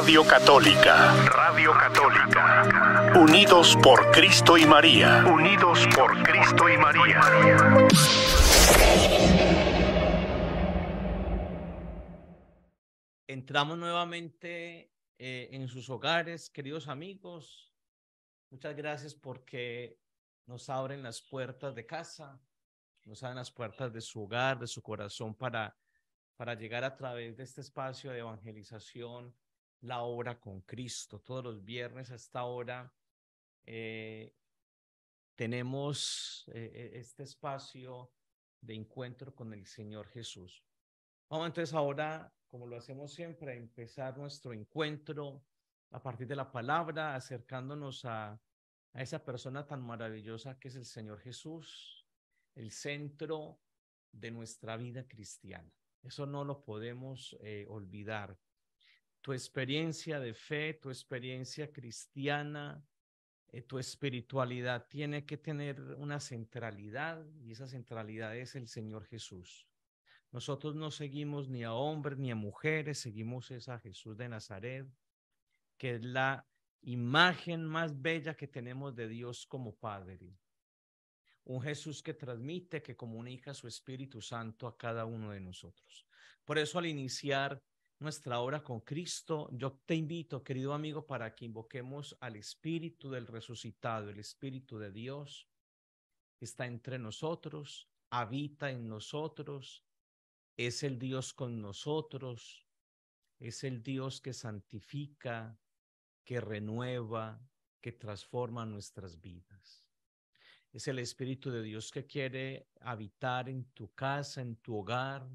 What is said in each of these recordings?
Radio Católica. Radio Católica. Unidos por Cristo y María. Unidos por Cristo y María. Entramos nuevamente eh, en sus hogares, queridos amigos. Muchas gracias porque nos abren las puertas de casa, nos abren las puertas de su hogar, de su corazón para para llegar a través de este espacio de evangelización la obra con Cristo. Todos los viernes a esta hora eh, tenemos eh, e, este espacio de encuentro con el Señor Jesús. Vamos entonces ahora, como lo hacemos siempre, a empezar nuestro encuentro a partir de la palabra, acercándonos a, esa persona tan maravillosa que es el Señor Jesús, el centro de nuestra vida cristiana. Eso no lo podemos eh, olvidar tu experiencia de fe, tu experiencia cristiana, eh, tu espiritualidad tiene que tener una centralidad y esa centralidad es el Señor Jesús. Nosotros no seguimos ni a hombres ni a mujeres, seguimos a Jesús de Nazaret, que es la imagen más bella que tenemos de Dios como Padre. Un Jesús que transmite, que comunica su Espíritu Santo a cada uno de nosotros. Por eso al iniciar nuestra obra con Cristo, yo te invito, querido amigo, para que invoquemos al Espíritu del resucitado, el Espíritu de Dios, está entre nosotros, habita en nosotros, es el Dios con nosotros, es el Dios que santifica, que renueva, que transforma nuestras vidas. Es el Espíritu de Dios que quiere habitar en tu casa, en tu hogar,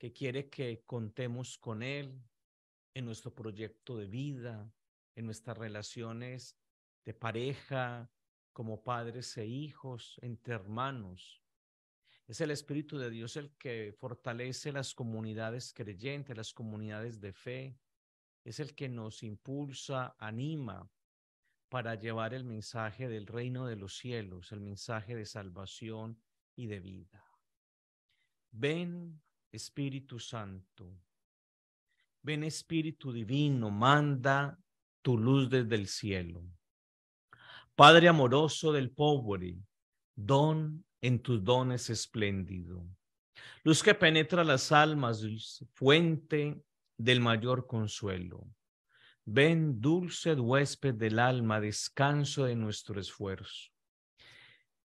que quiere que contemos con Él en nuestro proyecto de vida, en nuestras relaciones de pareja, como padres e hijos, entre hermanos. Es el Espíritu de Dios el que fortalece las comunidades creyentes, las comunidades de fe. Es el que nos impulsa, anima para llevar el mensaje del reino de los cielos, el mensaje de salvación y de vida. Ven, Espíritu Santo. Ven Espíritu Divino, manda tu luz desde el cielo. Padre amoroso del pobre, don en tus dones espléndido. Luz que penetra las almas, fuente del mayor consuelo. Ven dulce huésped del alma, descanso de nuestro esfuerzo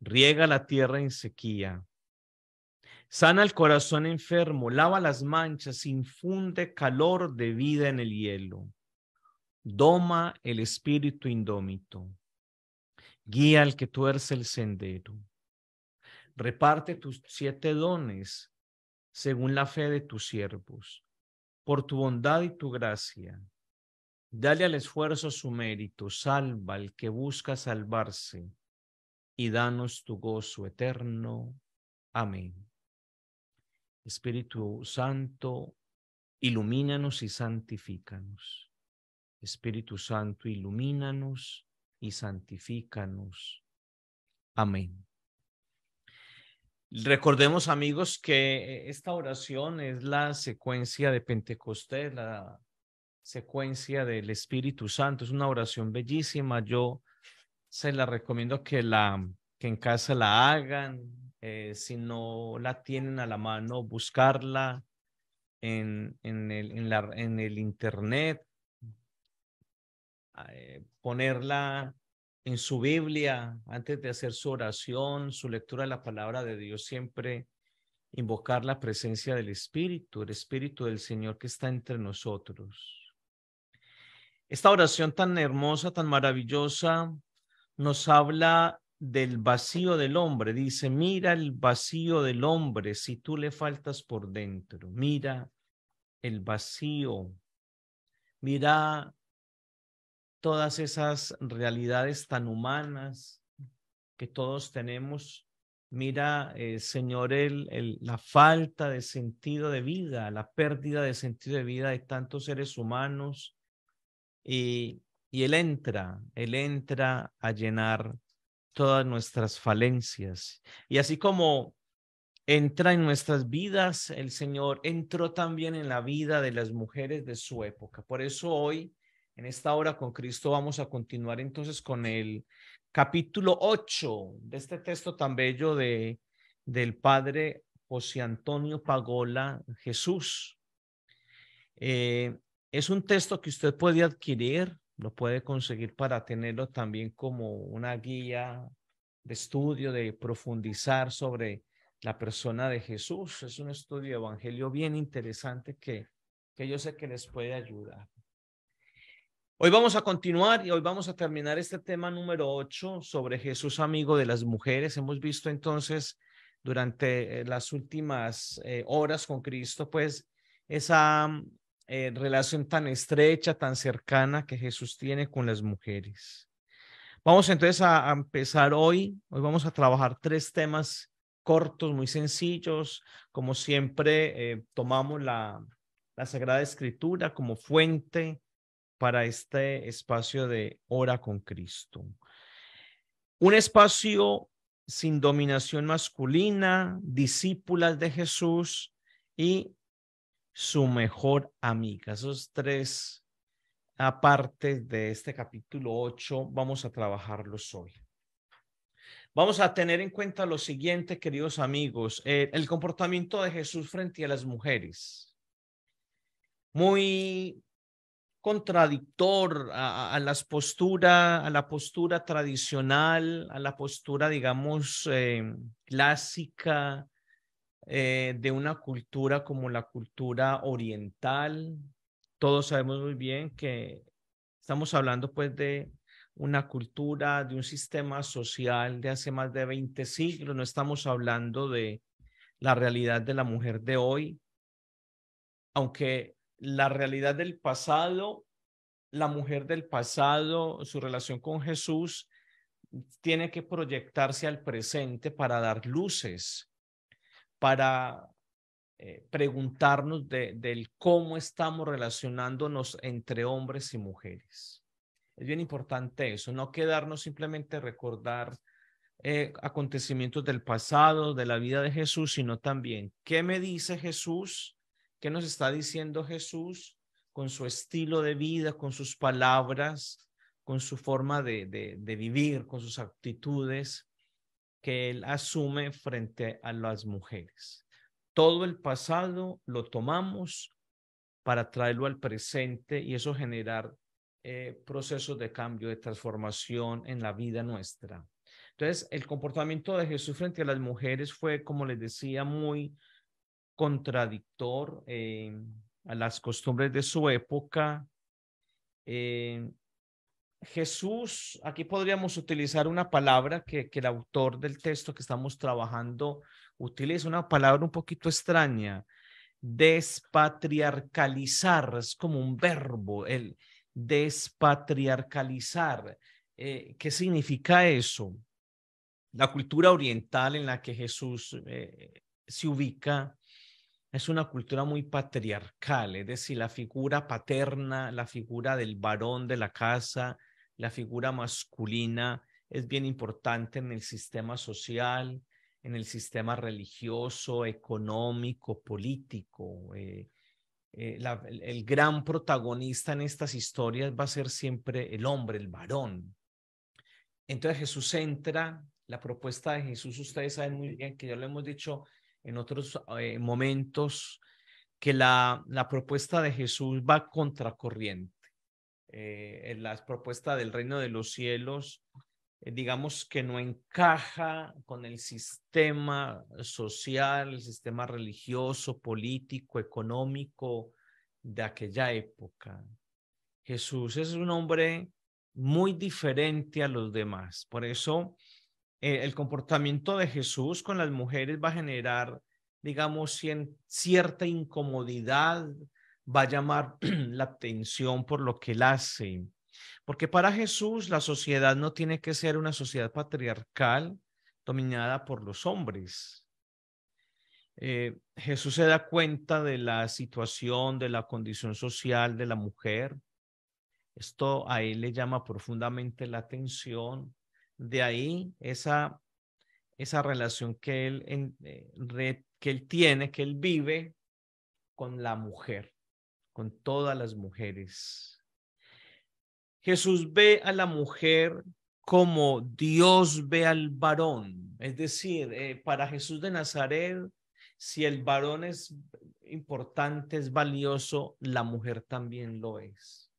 riega la tierra en sequía, sana el corazón enfermo, lava las manchas, infunde calor de vida en el hielo, doma el espíritu indómito, guía al que tuerce el sendero, reparte tus siete dones según la fe de tus siervos, por tu bondad y tu gracia. Dale al esfuerzo su mérito, salva al que busca salvarse y danos tu gozo eterno. Amén. Espíritu Santo, ilumínanos y santifícanos. Espíritu Santo, ilumínanos y santifícanos. Amén. Recordemos amigos que esta oración es la secuencia de Pentecostés, la secuencia del Espíritu Santo. Es una oración bellísima. Yo se la recomiendo que, la, que en casa la hagan. Eh, si no la tienen a la mano, buscarla en, en, el, en, el internet, eh, ponerla en su Biblia antes de hacer su oración, su lectura de la palabra de Dios, siempre invocar la presencia del Espíritu, el Espíritu del Señor que está entre nosotros. Esta oración tan hermosa, tan maravillosa, nos habla del vacío del hombre. Dice, mira el vacío del hombre si tú le faltas por dentro. Mira el vacío. Mira todas esas realidades tan humanas que todos tenemos. Mira, eh, Señor, la falta de sentido de vida, la pérdida de sentido de vida de tantos seres humanos. Y y Él entra, Él entra a llenar todas nuestras falencias. Y así como entra en nuestras vidas, el Señor entró también en la vida de las mujeres de su época. Por eso hoy, en esta hora con Cristo, vamos a continuar entonces con el capítulo 8 de este texto tan bello de, del Padre José Antonio Pagola Jesús. Eh, es un texto que usted puede adquirir lo puede conseguir para tenerlo también como una guía de estudio, de profundizar sobre la persona de Jesús. Es un estudio de evangelio bien interesante que, que yo sé que les puede ayudar. Hoy vamos a continuar y hoy vamos a terminar este tema número 8 sobre Jesús amigo de las mujeres. Hemos visto entonces durante eh, las últimas eh, horas con Cristo, pues esa eh, relación tan estrecha, tan cercana que Jesús tiene con las mujeres. Vamos entonces a, empezar hoy. Hoy vamos a trabajar tres temas cortos, muy sencillos. Como siempre, eh, tomamos la, la Sagrada Escritura como fuente para este espacio de hora con Cristo. Un espacio sin dominación masculina, discípulas de Jesús y su mejor amiga. Esos tres aparte de este capítulo 8 vamos a trabajarlos hoy. Vamos a tener en cuenta lo siguiente, queridos amigos, eh, el comportamiento de Jesús frente a las mujeres. Muy contradictor a, las postura, a la postura tradicional, a la postura, digamos, eh, clásica eh, de una cultura como la cultura oriental. Todos sabemos muy bien que estamos hablando pues de una cultura, de un sistema social de hace más de 20 siglos. No estamos hablando de la realidad de la mujer de hoy, aunque la realidad del pasado, la mujer del pasado, su relación con Jesús, tiene que proyectarse al presente para dar luces para eh, preguntarnos de, del cómo estamos relacionándonos entre hombres y mujeres. Es bien importante eso, no quedarnos simplemente recordar eh, acontecimientos del pasado, de la vida de Jesús, sino también qué me dice Jesús, qué nos está diciendo Jesús con su estilo de vida, con sus palabras, con su forma de, de, de vivir, con sus actitudes, que él asume frente a las mujeres. Todo el pasado lo tomamos para traerlo al presente y eso generar eh, procesos de cambio, de transformación en la vida nuestra. Entonces, el comportamiento de Jesús frente a las mujeres fue, como les decía, muy contradictor eh, a las costumbres de su época. Eh, Jesús, aquí podríamos utilizar una palabra que, el autor del texto que estamos trabajando utiliza, una palabra un poquito extraña, despatriarcalizar, es como un verbo, el despatriarcalizar. Eh, ¿Qué significa eso? La cultura oriental en la que Jesús eh, se ubica es una cultura muy patriarcal, es decir, la figura paterna, la figura del varón de la casa, la figura masculina es bien importante en el sistema social, en el sistema religioso, económico, político. Eh, eh, el, gran protagonista en estas historias va a ser siempre el hombre, el varón. Entonces Jesús entra, la propuesta de Jesús, ustedes saben muy bien que ya lo hemos dicho en otros eh, momentos, que la, la propuesta de Jesús va contracorriente. Eh, en la propuesta del reino de los cielos, eh, digamos que no encaja con el sistema social, el sistema religioso, político, económico de aquella época. Jesús es un hombre muy diferente a los demás. Por eso eh, el comportamiento de Jesús con las mujeres va a generar, digamos, cierta incomodidad, va a llamar la atención por lo que él hace. Porque para Jesús la sociedad no tiene que ser una sociedad patriarcal dominada por los hombres. Eh, Jesús se da cuenta de la situación, de la condición social de la mujer. Esto a él le llama profundamente la atención. De ahí esa, esa relación que él, eh, que él tiene, que él vive con la mujer con todas las mujeres. Jesús ve a la mujer como Dios ve al varón. Es decir, eh, para Jesús de Nazaret, si el varón es importante, es valioso, la mujer también lo es.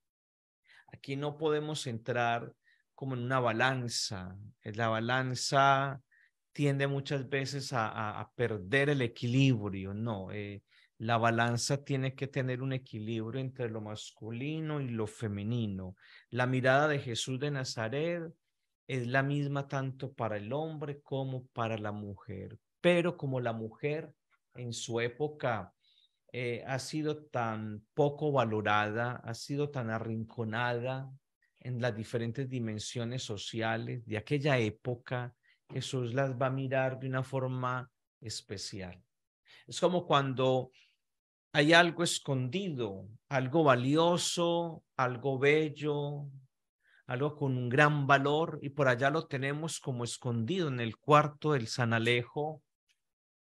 Aquí no podemos entrar como en una balanza. La balanza tiende muchas veces a, perder el equilibrio. No, eh, la balanza tiene que tener un equilibrio entre lo masculino y lo femenino. La mirada de Jesús de Nazaret es la misma tanto para el hombre como para la mujer, pero como la mujer en su época eh, ha sido tan poco valorada, ha sido tan arrinconada en las diferentes dimensiones sociales de aquella época, Jesús las va a mirar de una forma especial. Es como cuando hay algo escondido, algo valioso, algo bello, algo con un gran valor y por allá lo tenemos como escondido en el cuarto del San Alejo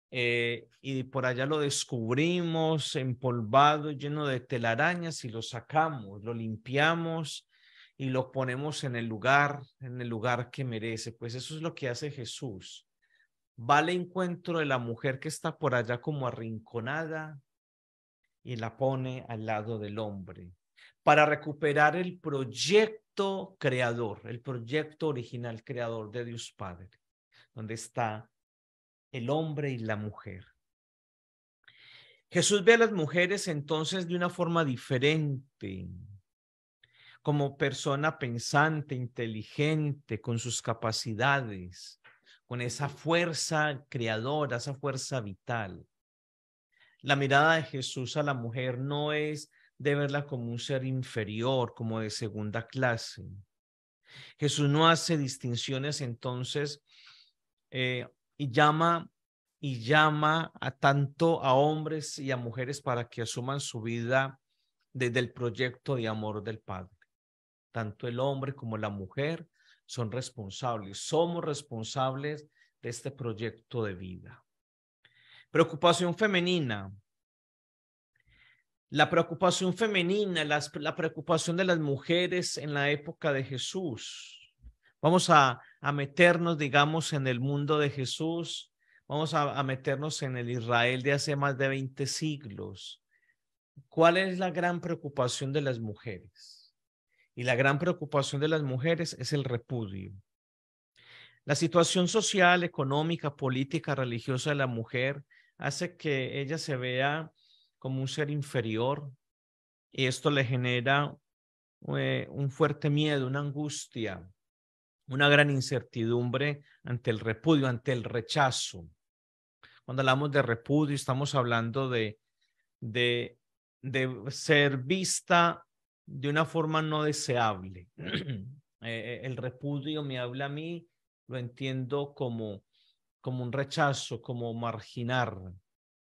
eh, y por allá lo descubrimos empolvado, lleno de telarañas y lo sacamos, lo limpiamos y lo ponemos en el lugar, en el lugar que merece. Pues eso es lo que hace Jesús. Va al encuentro de la mujer que está por allá como arrinconada, y la pone al lado del hombre para recuperar el proyecto creador, el proyecto original creador de Dios Padre, donde está el hombre y la mujer. Jesús ve a las mujeres entonces de una forma diferente, como persona pensante, inteligente, con sus capacidades, con esa fuerza creadora, esa fuerza vital. La mirada de Jesús a la mujer no es de verla como un ser inferior, como de segunda clase. Jesús no hace distinciones entonces eh, y llama y llama a tanto a hombres y a mujeres para que asuman su vida desde el proyecto de amor del Padre. Tanto el hombre como la mujer son responsables, somos responsables de este proyecto de vida. Preocupación femenina. La preocupación femenina, la preocupación de las mujeres en la época de Jesús. Vamos a, meternos, digamos, en el mundo de Jesús. Vamos a, a meternos en el Israel de hace más de 20 siglos. ¿Cuál es la gran preocupación de las mujeres? Y la gran preocupación de las mujeres es el repudio. La situación social, económica, política, religiosa de la mujer hace que ella se vea como un ser inferior y esto le genera eh, un fuerte miedo, una angustia, una gran incertidumbre ante el repudio, ante el rechazo. Cuando hablamos de repudio, estamos hablando de, de, de ser vista de una forma no deseable. Eh, eh, el repudio me habla a mí, lo entiendo como como un rechazo, como marginar,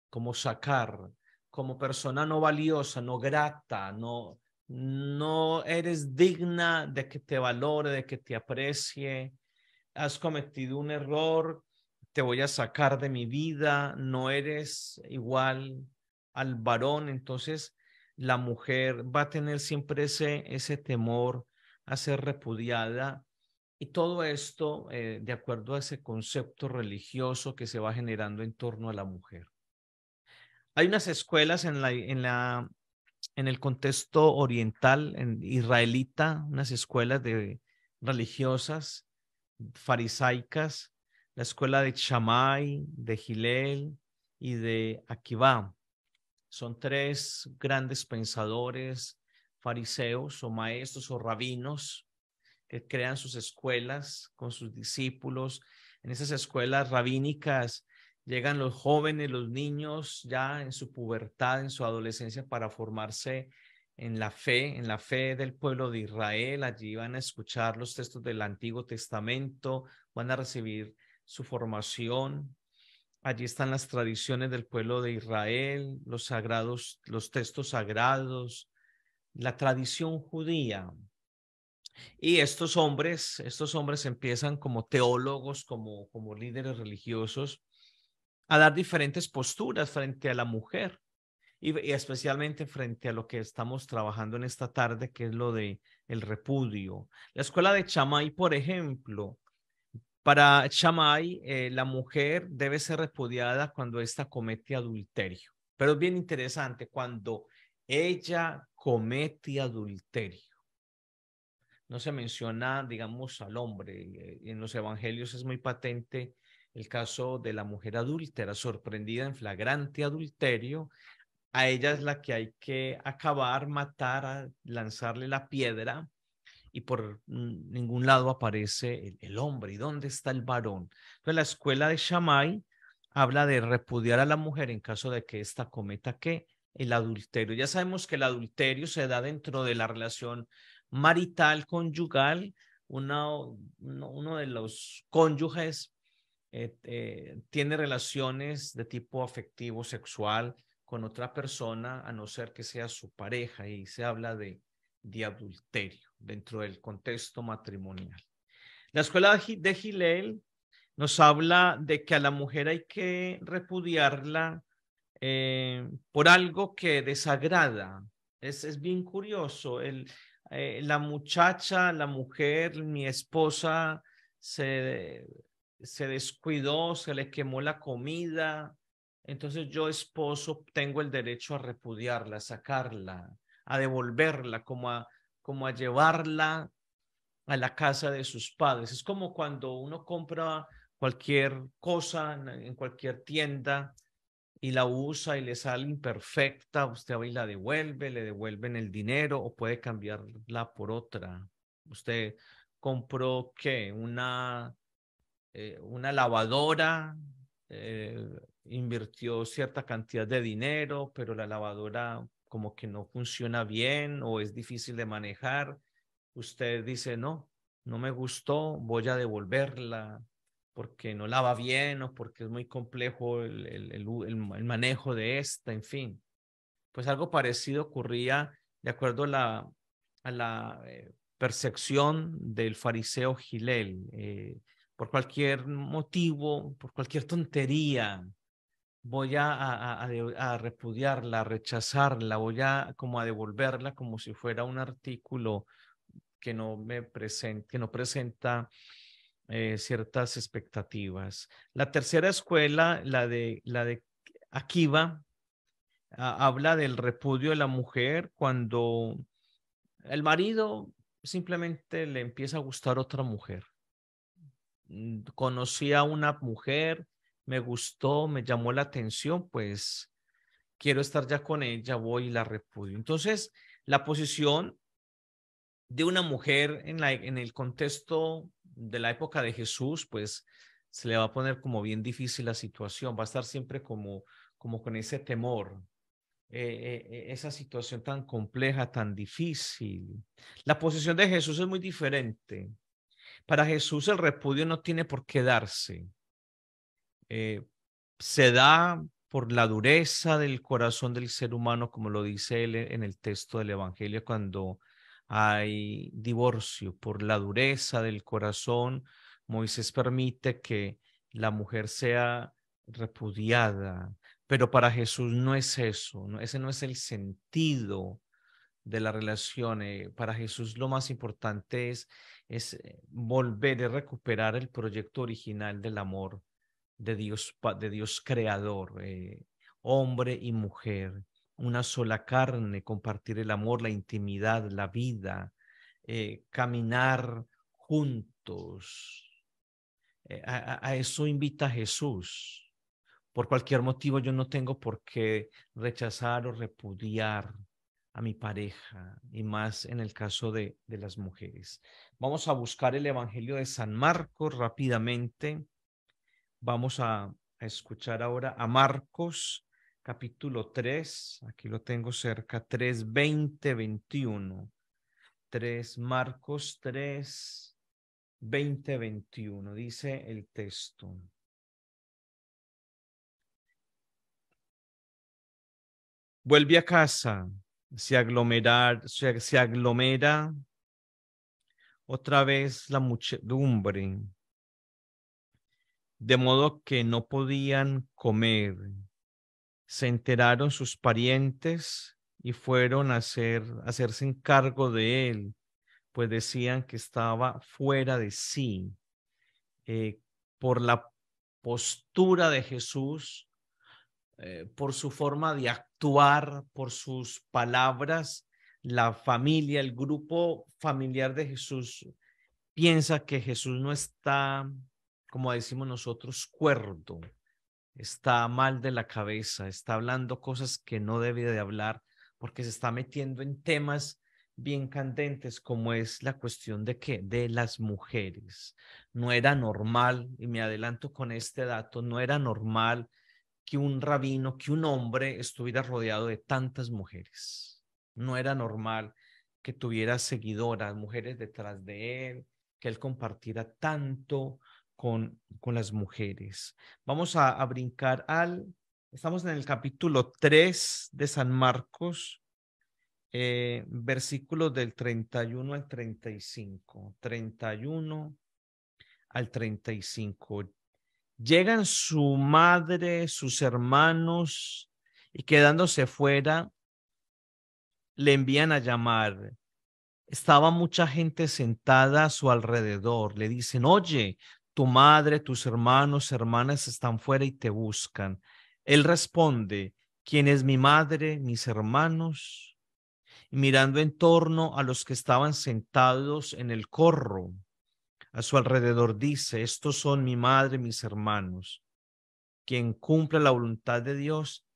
como sacar, como persona no valiosa, no grata, no, no eres digna de que te valore, de que te aprecie, has cometido un error, te voy a sacar de mi vida, no eres igual al varón, entonces la mujer va a tener siempre ese, ese temor a ser repudiada y todo esto eh, de acuerdo a ese concepto religioso que se va generando en torno a la mujer. Hay unas escuelas en, el contexto oriental, en israelita, unas escuelas de, religiosas, farisaicas, la escuela de Chamai, de Gilel y de Akiva. Son tres grandes pensadores, fariseos o maestros o rabinos que eh, crean sus escuelas con sus discípulos. En esas escuelas rabínicas llegan los jóvenes, los niños ya en su pubertad, en su adolescencia para formarse en la fe, en la fe del pueblo de Israel. Allí van a escuchar los textos del Antiguo Testamento, van a recibir su formación. Allí están las tradiciones del pueblo de Israel, los sagrados, los textos sagrados, la tradición judía, y estos hombres, estos hombres empiezan como teólogos, como, como líderes religiosos, a dar diferentes posturas frente a la mujer y, especialmente frente a lo que estamos trabajando en esta tarde, que es lo de el repudio. La escuela de Chamay, por ejemplo, para Chamay, eh, la mujer debe ser repudiada cuando ésta comete adulterio. Pero es bien interesante cuando ella comete adulterio no se menciona, digamos, al hombre. En los evangelios es muy patente el caso de la mujer adúltera, sorprendida en flagrante adulterio. A ella es la que hay que acabar, matar, lanzarle la piedra y por ningún lado aparece el, hombre. ¿Y dónde está el varón? Entonces pues la escuela de Shamay habla de repudiar a la mujer en caso de que ésta cometa qué? El adulterio. Ya sabemos que el adulterio se da dentro de la relación marital, conyugal, uno de los cónyuges eh, eh, tiene relaciones de tipo afectivo, sexual con otra persona, a no ser que sea su pareja, y se habla de, de adulterio dentro del contexto matrimonial. La escuela de Gilel nos habla de que a la mujer hay que repudiarla eh, por algo que desagrada. Es, es bien curioso. El, eh, la muchacha, la mujer, mi esposa se, se descuidó, se le quemó la comida, entonces yo esposo tengo el derecho a repudiarla, a sacarla, a devolverla, como a, como a llevarla a la casa de sus padres. Es como cuando uno compra cualquier cosa en cualquier tienda y la usa y le sale imperfecta, usted va la devuelve, le devuelven el dinero o puede cambiarla por otra. Usted compró qué? Una, eh, una lavadora, eh, invirtió cierta cantidad de dinero, pero la lavadora como que no funciona bien o es difícil de manejar. Usted dice, no, no me gustó, voy a devolverla porque no lava bien o porque es muy complejo el, el, el, manejo de esta, en fin. Pues algo parecido ocurría de acuerdo a la, a la eh, percepción del fariseo Gilel. Eh, por cualquier motivo, por cualquier tontería, voy a, a, a, repudiarla, rechazarla, voy a como a devolverla como si fuera un artículo que no me que no presenta eh, ciertas expectativas. La tercera escuela, la de, la de Akiva, habla del repudio de la mujer cuando el marido simplemente le empieza a gustar otra mujer. Mm, conocí a una mujer, me gustó, me llamó la atención, pues quiero estar ya con ella, voy y la repudio. Entonces, la posición de una mujer en, la, en el contexto de la época de Jesús, pues se le va a poner como bien difícil la situación, va a estar siempre como, como con ese temor, eh, eh, eh, esa situación tan compleja, tan difícil. La posición de Jesús es muy diferente. Para Jesús el repudio no tiene por qué darse. se da por la dureza del corazón del ser humano, como lo dice él en el texto del Evangelio, cuando hay divorcio. Por la dureza del corazón, Moisés permite que la mujer sea repudiada, pero para Jesús no es eso, no, ese no es el sentido de la relación. Eh, para Jesús lo más importante es, es eh, volver a recuperar el proyecto original del amor de Dios, de Dios creador, eh, hombre y mujer una sola carne, compartir el amor, la intimidad, la vida, eh, caminar juntos. Eh, a, eso invita Jesús. Por cualquier motivo yo no tengo por qué rechazar o repudiar a mi pareja, y más en el caso de, las mujeres. Vamos a buscar el Evangelio de San Marcos rápidamente. Vamos a escuchar ahora a Marcos capítulo 3, aquí lo tengo cerca, 3, 20, 21. 3, Marcos 3, 20, 21, dice el texto. Vuelve a casa, se, aglomerar, se, se aglomera otra vez la muchedumbre, de modo que no podían comer se enteraron sus parientes y fueron a, hacer, hacerse encargo de él, pues decían que estaba fuera de sí eh, por la postura de Jesús, eh, por su forma de actuar, por sus palabras. La familia, el grupo familiar de Jesús piensa que Jesús no está, como decimos nosotros, cuerdo está mal de la cabeza, está hablando cosas que no debe de hablar porque se está metiendo en temas bien candentes como es la cuestión de qué, de las mujeres. No era normal, y me adelanto con este dato, no era normal que un rabino, que un hombre estuviera rodeado de tantas mujeres. No era normal que tuviera seguidoras, mujeres detrás de él, que él compartiera tanto con, con las mujeres. Vamos a, brincar al, estamos en el capítulo 3 de San Marcos, eh, versículos del 31 al 35. 31 al 35. Llegan su madre, sus hermanos, y quedándose fuera, le envían a llamar. Estaba mucha gente sentada a su alrededor. Le dicen, oye, tu madre, tus hermanos, hermanas están fuera y te buscan. Él responde, ¿quién es mi madre, mis hermanos? Y mirando en torno a los que estaban sentados en el corro, a su alrededor dice, estos son mi madre, mis hermanos. Quien cumple la voluntad de Dios,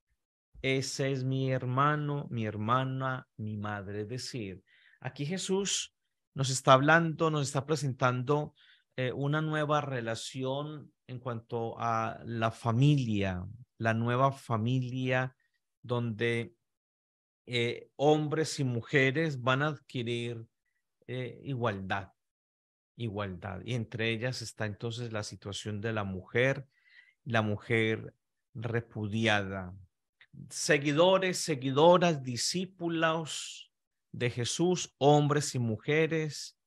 ese es mi hermano, mi hermana, mi madre. Es decir, aquí Jesús nos está hablando, nos está presentando eh, una nueva relación en cuanto a la familia, la nueva familia donde eh, hombres y mujeres van a adquirir eh, igualdad, igualdad. Y entre ellas está entonces la situación de la mujer, la mujer repudiada. Seguidores, seguidoras, discípulos de Jesús, hombres y mujeres,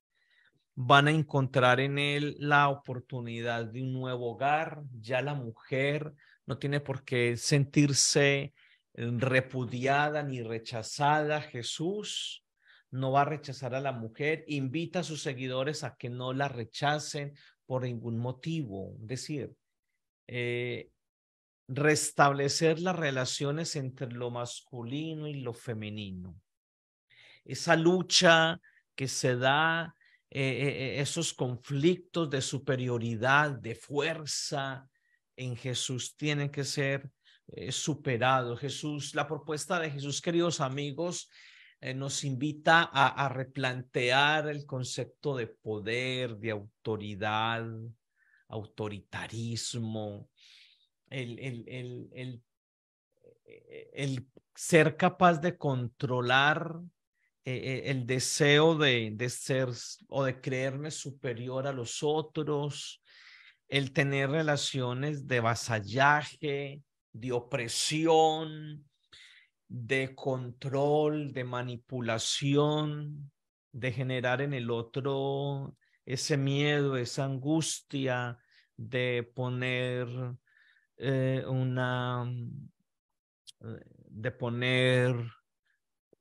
van a encontrar en él la oportunidad de un nuevo hogar. Ya la mujer no tiene por qué sentirse eh, repudiada ni rechazada. Jesús no va a rechazar a la mujer, invita a sus seguidores a que no la rechacen por ningún motivo. Es decir, eh, restablecer las relaciones entre lo masculino y lo femenino. Esa lucha que se da eh, eh, esos conflictos de superioridad, de fuerza en Jesús tienen que ser eh, superados. Jesús, la propuesta de Jesús, queridos amigos, nos invita a, replantear el concepto de poder, de autoridad, autoritarismo, el, el ser capaz de controlar eh, eh, el deseo de, ser o de creerme superior a los otros, el tener relaciones de vasallaje, de opresión, de control, de manipulación, de generar en el otro ese miedo, esa angustia, de poner eh, una, mm, de poner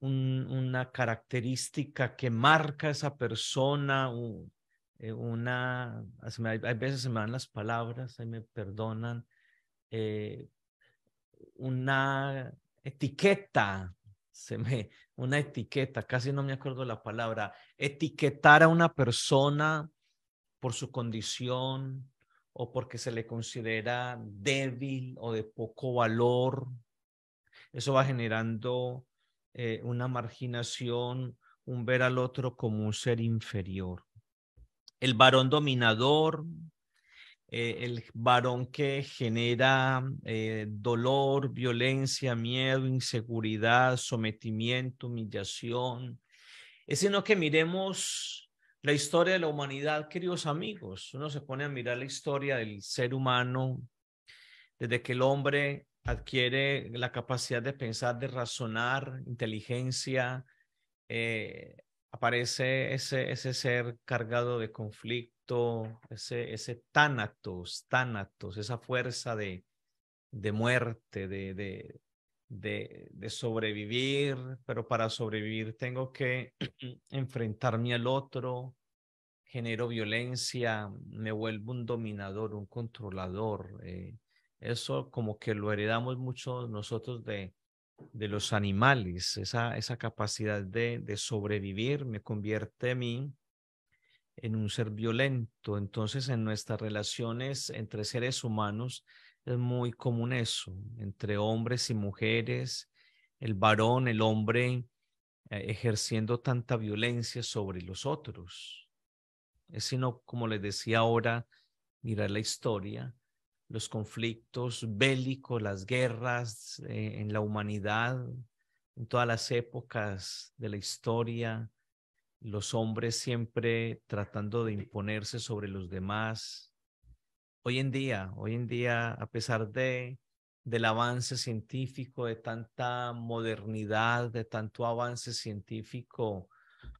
una característica que marca a esa persona, eh, una, ah, hay veces se me dan las palabras, ahí me perdonan, eh, una etiqueta, se me, una etiqueta, casi no me acuerdo la palabra, etiquetar a una persona por su condición o porque se le considera débil o de poco valor, eso va generando eh, una marginación, un ver al otro como un ser inferior. El varón dominador, eh, el varón que genera eh, dolor, violencia, miedo, inseguridad, sometimiento, humillación. Es sino que miremos la historia de la humanidad, queridos amigos. Uno se pone a mirar la historia del ser humano desde que el hombre adquiere la capacidad de pensar, de razonar, inteligencia, eh, aparece ese, ese ser cargado de conflicto, ese, ese tánatos, esa fuerza de, de muerte, de, de, de, de sobrevivir, pero para sobrevivir tengo que enfrentarme al otro, genero violencia, me vuelvo un dominador, un controlador. Eh, eso como que lo heredamos mucho nosotros de, de los animales, esa, esa capacidad de, de sobrevivir me convierte a mí en un ser violento. Entonces, en nuestras relaciones entre seres humanos es muy común eso, entre hombres y mujeres, el varón, el hombre, eh, ejerciendo tanta violencia sobre los otros. Es sino, como les decía ahora, mirar la historia los conflictos bélicos, las guerras eh, en la humanidad, en todas las épocas de la historia, los hombres siempre tratando de imponerse sobre los demás. Hoy en día, hoy en día, a pesar de del avance científico, de tanta modernidad, de tanto avance científico,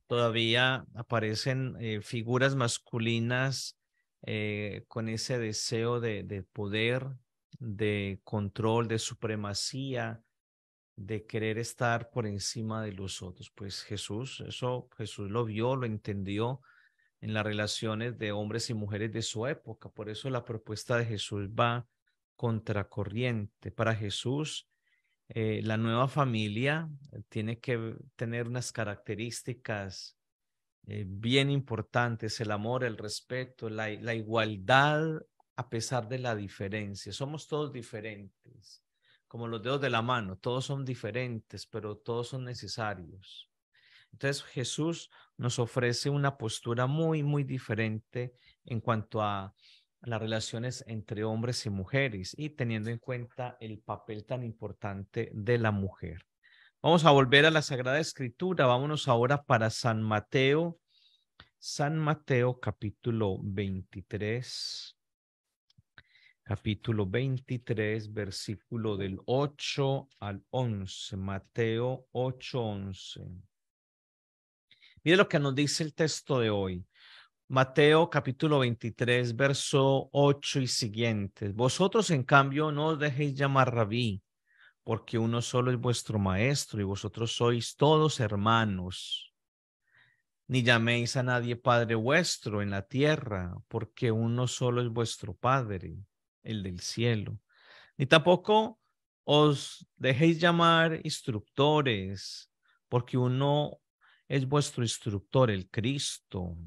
todavía aparecen eh, figuras masculinas eh, con ese deseo de, poder, de control, de supremacía, de querer estar por encima de los otros. Pues Jesús, eso Jesús lo vio, lo entendió en las relaciones de hombres y mujeres de su época. Por eso la propuesta de Jesús va contracorriente. Para Jesús, eh, la nueva familia eh, tiene que tener unas características eh, bien bien es el amor, el respeto, la, la igualdad a pesar de la diferencia. Somos todos diferentes, como los dedos de la mano, todos son diferentes, pero todos son necesarios. Entonces Jesús nos ofrece una postura muy, muy diferente en cuanto a las relaciones entre hombres y mujeres y teniendo en cuenta el papel tan importante de la mujer. Vamos a volver a la Sagrada Escritura. Vámonos ahora para San Mateo. San Mateo capítulo 23. Capítulo 23, versículo del 8 al 11. Mateo 8, 11. Mire lo que nos dice el texto de hoy. Mateo capítulo 23, verso 8 y siguiente, Vosotros, en cambio, no os dejéis llamar rabí porque uno solo es vuestro maestro y vosotros sois todos hermanos. Ni llaméis a nadie Padre vuestro en la tierra, porque uno solo es vuestro Padre, el del cielo. Ni tampoco os dejéis llamar instructores, porque uno es vuestro instructor, el Cristo.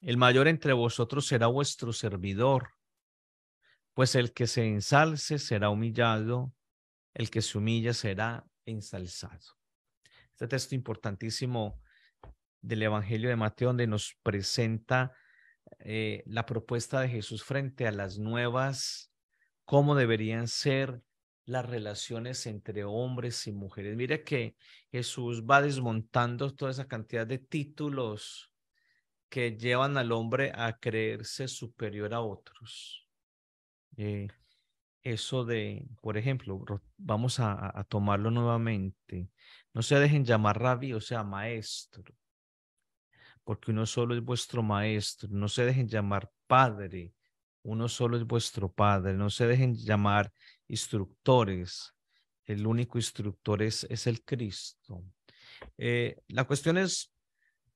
El mayor entre vosotros será vuestro servidor, pues el que se ensalce será humillado el que se humilla será ensalzado. Este texto importantísimo del Evangelio de Mateo, donde nos presenta eh, la propuesta de Jesús frente a las nuevas, cómo deberían ser las relaciones entre hombres y mujeres. Mire que Jesús va desmontando toda esa cantidad de títulos que llevan al hombre a creerse superior a otros. Eh, eso de, por ejemplo, vamos a, tomarlo nuevamente, no se dejen llamar rabí, o sea, maestro, porque uno solo es vuestro maestro, no se dejen llamar padre, uno solo es vuestro padre, no se dejen llamar instructores, el único instructor es, es el Cristo. Eh, la cuestión es,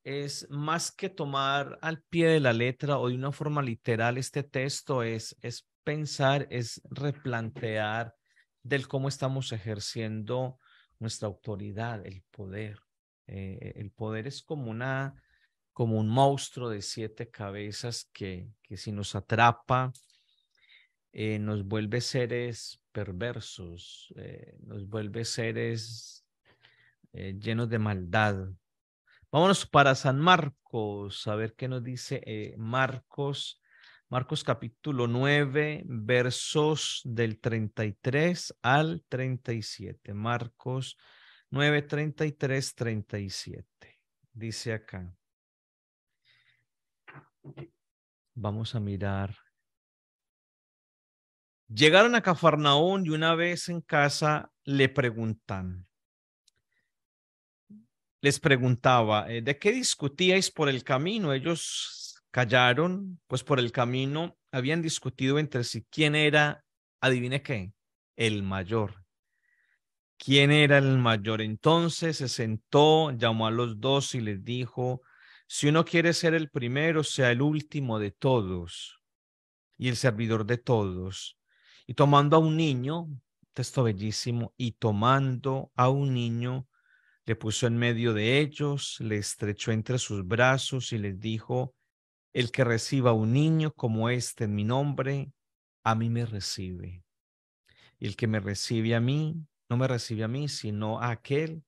es más que tomar al pie de la letra o de una forma literal este texto, es, es pensar, es replantear del cómo estamos ejerciendo nuestra autoridad, el poder. Eh, el poder es como una como un monstruo de siete cabezas que, que si nos atrapa, eh, nos vuelve seres perversos, eh, nos vuelve seres llenos de maldad. Vámonos para San Marcos, a ver qué nos dice Marcos Marcos capítulo 9, versos del 33 al 37. Marcos 9, 33, 37. Dice acá. Vamos a mirar. Llegaron a Cafarnaón y una vez en casa le preguntan. Les preguntaba, eh, ¿de qué discutíais por el camino? Ellos callaron, pues por el camino habían discutido entre sí quién era, adivine qué, el mayor. ¿Quién era el mayor? Entonces se sentó, llamó a los dos y les dijo, si uno quiere ser el primero, sea el último de todos y el servidor de todos. Y tomando a un niño, texto bellísimo, y tomando a un niño, le puso en medio de ellos, le estrechó entre sus brazos y les dijo, el que reciba un niño como este en mi nombre, a mí me recibe. Y el que me recibe a mí, no me recibe a mí, sino a aquel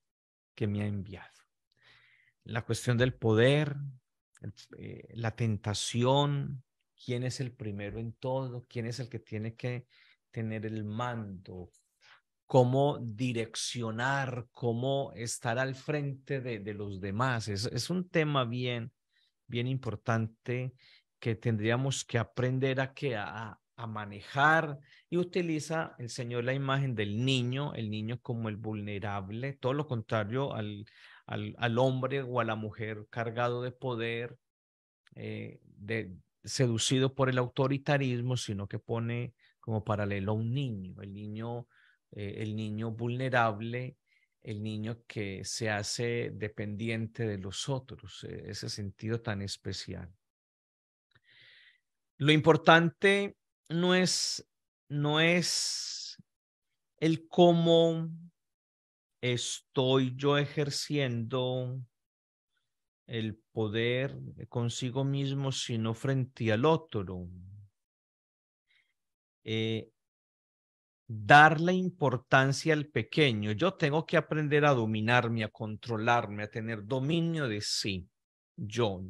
que me ha enviado. La cuestión del poder, eh, la tentación, quién es el primero en todo, quién es el que tiene que tener el mando, cómo direccionar, cómo estar al frente de, los demás. es un tema bien, bien importante que tendríamos que aprender a, que, a, manejar y utiliza el Señor la imagen del niño, el niño como el vulnerable, todo lo contrario al, al, al hombre o a la mujer cargado de poder, eh, seducido por el autoritarismo, sino que pone como paralelo a un niño, el niño, eh, el niño vulnerable el niño que se hace dependiente de los otros, e-, ese sentido tan especial. Lo importante no es, no es el cómo estoy yo ejerciendo el poder consigo mismo, sino frente al otro. Eh, darle importancia al pequeño. Yo tengo que aprender a dominarme, a controlarme, a tener dominio de sí, yo.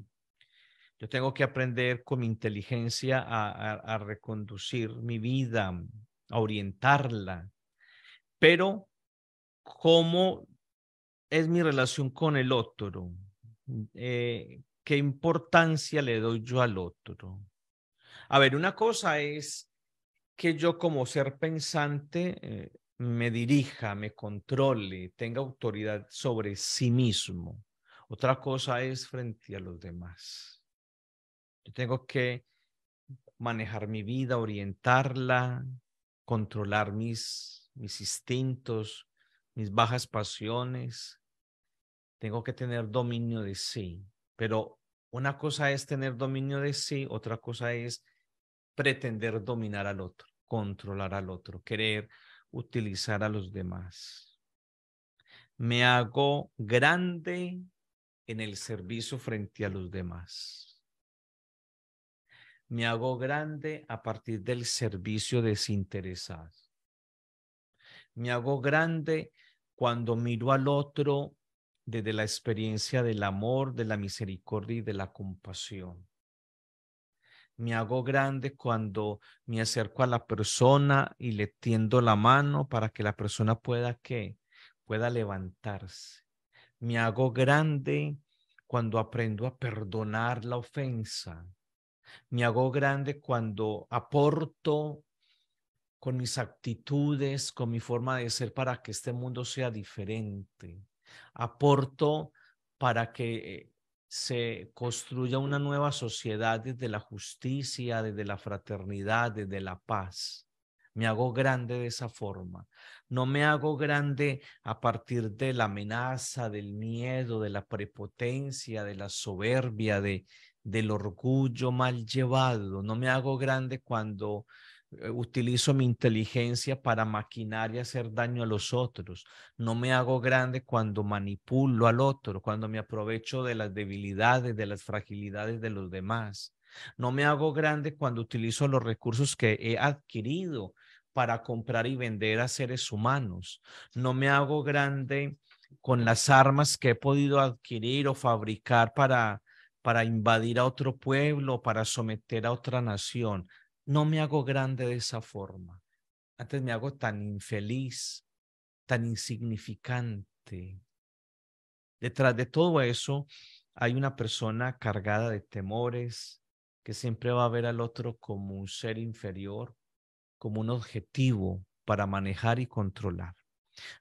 Yo tengo que aprender con mi inteligencia a, reconducir mi vida, a orientarla. Pero, ¿cómo es mi relación con el otro? Eh, ¿Qué importancia le doy yo al otro? A ver, una cosa es que yo como ser pensante eh, me dirija, me controle, tenga autoridad sobre sí mismo. Otra cosa es frente a los demás. Yo tengo que manejar mi vida, orientarla, controlar mis, mis instintos, mis bajas pasiones. Tengo que tener dominio de sí. Pero una cosa es tener dominio de sí, otra cosa es pretender dominar al otro controlar al otro, querer utilizar a los demás. Me hago grande en el servicio frente a los demás. Me hago grande a partir del servicio desinteresado. Me hago grande cuando miro al otro desde la experiencia del amor, de la misericordia y de la compasión me hago grande cuando me acerco a la persona y le tiendo la mano para que la persona pueda que pueda levantarse. Me hago grande cuando aprendo a perdonar la ofensa. Me hago grande cuando aporto con mis actitudes, con mi forma de ser para que este mundo sea diferente. Aporto para que eh, se construya una nueva sociedad desde la justicia, desde la fraternidad, desde la paz. Me hago grande de esa forma. No me hago grande a partir de la amenaza, del miedo, de la prepotencia, de la soberbia, de, del orgullo mal llevado. No me hago grande cuando eh, utilizo mi inteligencia para maquinar y hacer daño a los otros. No me hago grande cuando manipulo al otro, cuando me aprovecho de las debilidades, de las fragilidades de los demás. No me hago grande cuando utilizo los recursos que he adquirido para comprar y vender a seres humanos. No me hago grande con las armas que he podido adquirir o fabricar para para invadir a otro pueblo, para someter a otra nación no me hago grande de esa forma. Antes me hago tan infeliz, tan insignificante. Detrás de todo eso hay una persona cargada de temores que siempre va a ver al otro como un ser inferior, como un objetivo para manejar y controlar.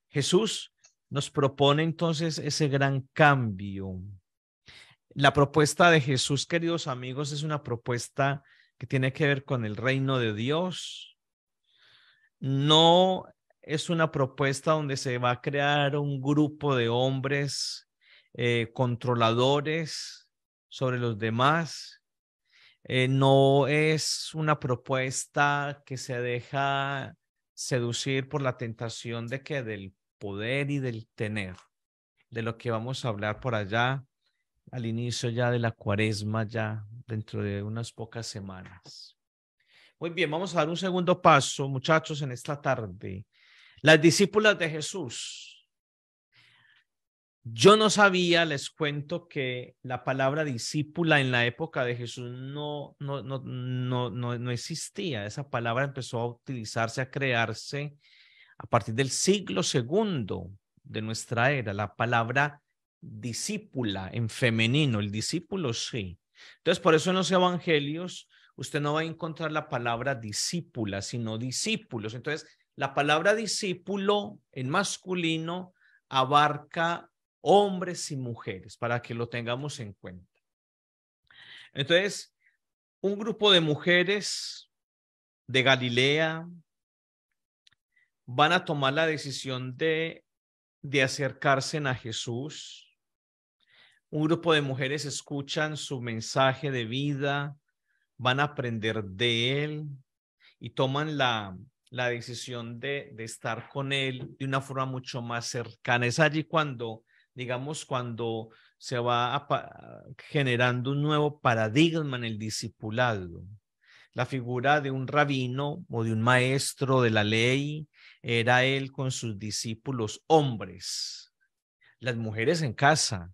Jesús nos propone entonces ese gran cambio. La propuesta de Jesús, queridos amigos, es una propuesta que tiene que ver con el reino de Dios. No es una propuesta donde se va a crear un grupo de hombres eh, controladores sobre los demás. Eh, no es una propuesta que se deja seducir por la tentación de que del poder y del tener, de lo que vamos a hablar por allá al inicio ya de la cuaresma, ya dentro de unas pocas semanas. Muy bien, vamos a dar un segundo paso, muchachos, en esta tarde. Las discípulas de Jesús. Yo no sabía, les cuento, que la palabra discípula en la época de Jesús no, no, no, no, existía. Esa palabra empezó a utilizarse, a crearse a partir del siglo segundo de nuestra era. La palabra discípula en femenino, el discípulo sí. Entonces, por eso en los evangelios usted no va a encontrar la palabra discípula, sino discípulos. Entonces, la palabra discípulo en masculino abarca hombres y mujeres, para que lo tengamos en cuenta. Entonces, un grupo de mujeres de Galilea van a tomar la decisión de, de acercarse a Jesús un grupo de mujeres escuchan su mensaje de vida, van a aprender de él y toman la, la decisión de, de estar con él de una forma mucho más cercana. Es allí cuando, digamos, cuando se va generando un nuevo paradigma en el discipulado. La figura de un rabino o de un maestro de la ley era él con sus discípulos hombres, las mujeres en casa,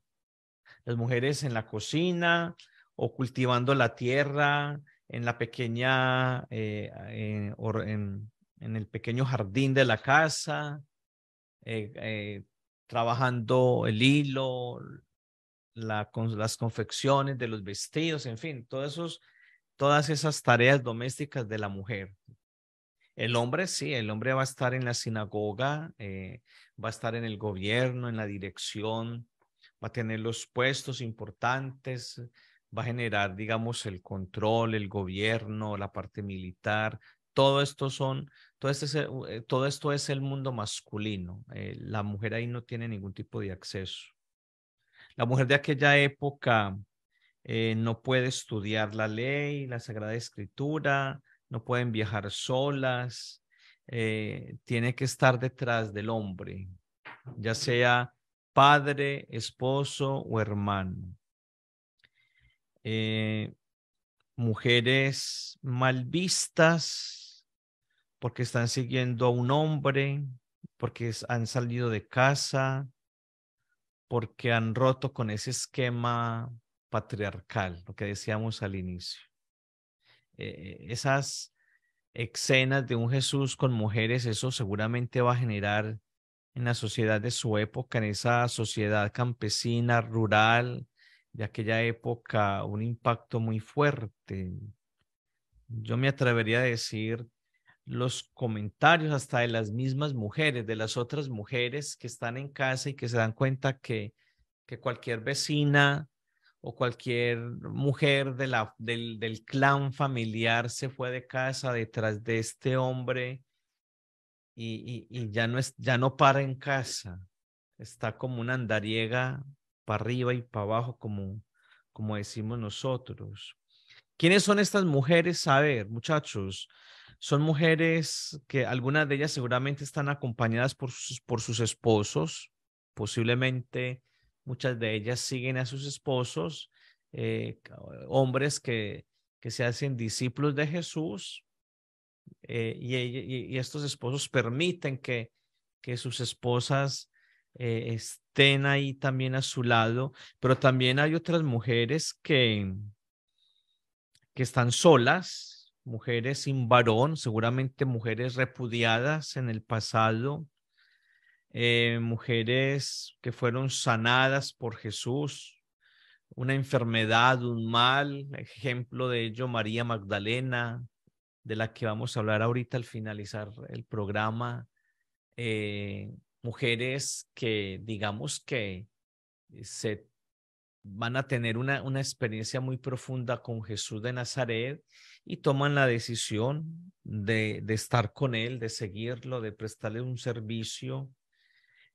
las mujeres en la cocina o cultivando la tierra en la pequeña, eh, eh, en, el pequeño jardín de la casa, eh, trabajando el hilo, las confecciones de los vestidos, en fin, todos esos, todas esas tareas domésticas de la mujer. El hombre sí, el hombre va a estar en la sinagoga, va a estar en el gobierno, en la dirección va a tener los puestos importantes, va a generar, digamos, el control, el gobierno, la parte militar. Todo esto son, todo, este eh, todo esto es el mundo masculino. Eh, la mujer ahí no tiene ningún tipo de acceso. La mujer de aquella época eh, no puede estudiar la ley, la Sagrada Escritura, no pueden viajar solas, tiene que estar detrás del hombre, ya sea padre, esposo o hermano. Eh, mujeres mal vistas porque están siguiendo a un hombre, porque han salido de casa, porque han roto con ese esquema patriarcal, lo que decíamos al inicio. Eh, eh, esas escenas de un Jesús con mujeres, eso seguramente va a generar en la sociedad de su época, en esa sociedad campesina, rural, de aquella época, un impacto muy fuerte. Yo me atrevería a decir los comentarios hasta de las mismas mujeres, de las otras mujeres que están en casa y que se dan cuenta que, que cualquier vecina o cualquier mujer del clan familiar se fue de casa detrás de este hombre y, y, ya, no es, ya no para en casa. Está como una andariega para arriba y para abajo, como, como decimos nosotros. ¿Quiénes son estas mujeres? A ver, muchachos, son mujeres que algunas de ellas seguramente están acompañadas por sus, por sus esposos, posiblemente muchas de ellas siguen a sus esposos, eh, hombres que, que se hacen discípulos de Jesús, eh, y, estos esposos permiten que, que sus esposas eh, estén ahí también a su lado, pero también hay otras mujeres que, que están solas, mujeres sin varón, seguramente mujeres repudiadas en el pasado, eh, mujeres que fueron sanadas por Jesús, una enfermedad, un mal, ejemplo de ello María Magdalena, de la que vamos a hablar ahorita al finalizar el programa, eh, mujeres que digamos que eh, se van a tener una, experiencia muy profunda con Jesús de Nazaret y toman la decisión de, estar con Él, de seguirlo, de prestarle un servicio.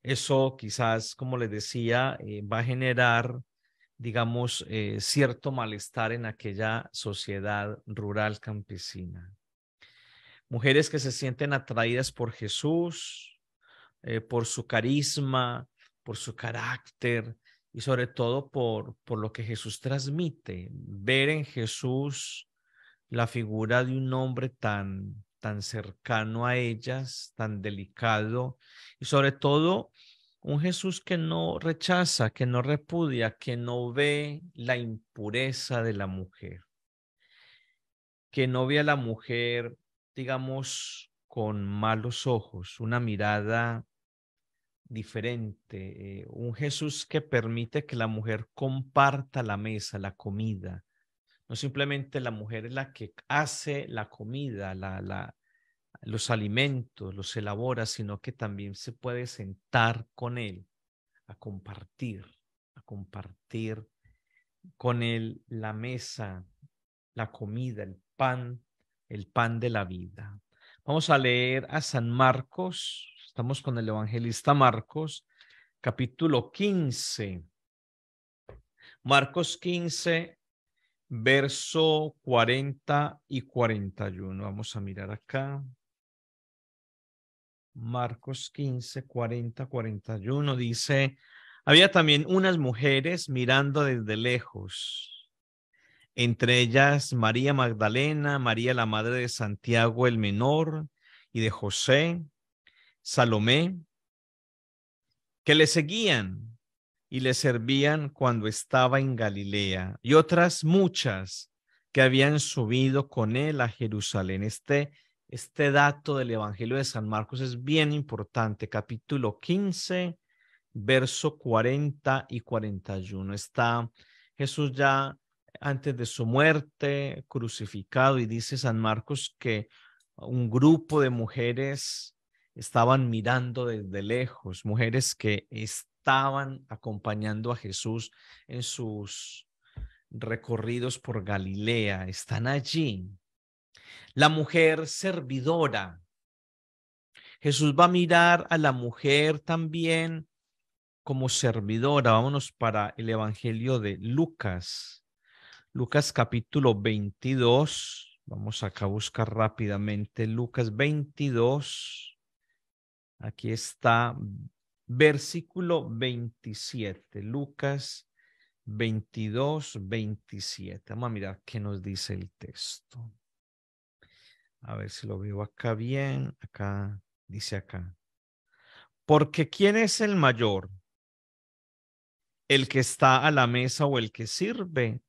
Eso quizás, como les decía, eh, va a generar, digamos, cierto malestar en aquella sociedad rural campesina mujeres que se sienten atraídas por Jesús, eh, por su carisma, por su carácter y sobre todo por, por lo que Jesús transmite. Ver en Jesús la figura de un hombre tan, tan cercano a ellas, tan delicado y sobre todo un Jesús que no rechaza, que no repudia, que no ve la impureza de la mujer, que no ve a la mujer digamos, con malos ojos, una mirada diferente, eh, un Jesús que permite que la mujer comparta la mesa, la comida. No simplemente la mujer es la que hace la comida, los alimentos, los elabora, sino que también se puede sentar con él a compartir, a compartir con él la mesa, la comida, el pan el pan de la vida. Vamos a leer a San Marcos, estamos con el evangelista Marcos, capítulo 15. Marcos 15, verso 40 y 41. Vamos a mirar acá. Marcos 15, 40, 41 dice, había también unas mujeres mirando desde lejos entre ellas María Magdalena, María la Madre de Santiago el Menor y de José, Salomé, que le seguían y le servían cuando estaba en Galilea, y otras muchas que habían subido con él a Jerusalén. Este, este dato del Evangelio de San Marcos es bien importante, capítulo 15, verso 40 y 41. Está Jesús ya antes de su muerte, crucificado, y dice San Marcos que un grupo de mujeres estaban mirando desde lejos, mujeres que estaban acompañando a Jesús en sus recorridos por Galilea, están allí. La mujer servidora. Jesús va a mirar a la mujer también como servidora. Vámonos para el Evangelio de Lucas, Lucas capítulo 22. Vamos acá a buscar rápidamente Lucas 22. Aquí está versículo 27. Lucas 22, 27. Vamos a mirar qué nos dice el texto. A ver si lo veo acá bien. Acá dice acá. Porque ¿quién es el mayor? ¿El que está a la mesa o el que sirve?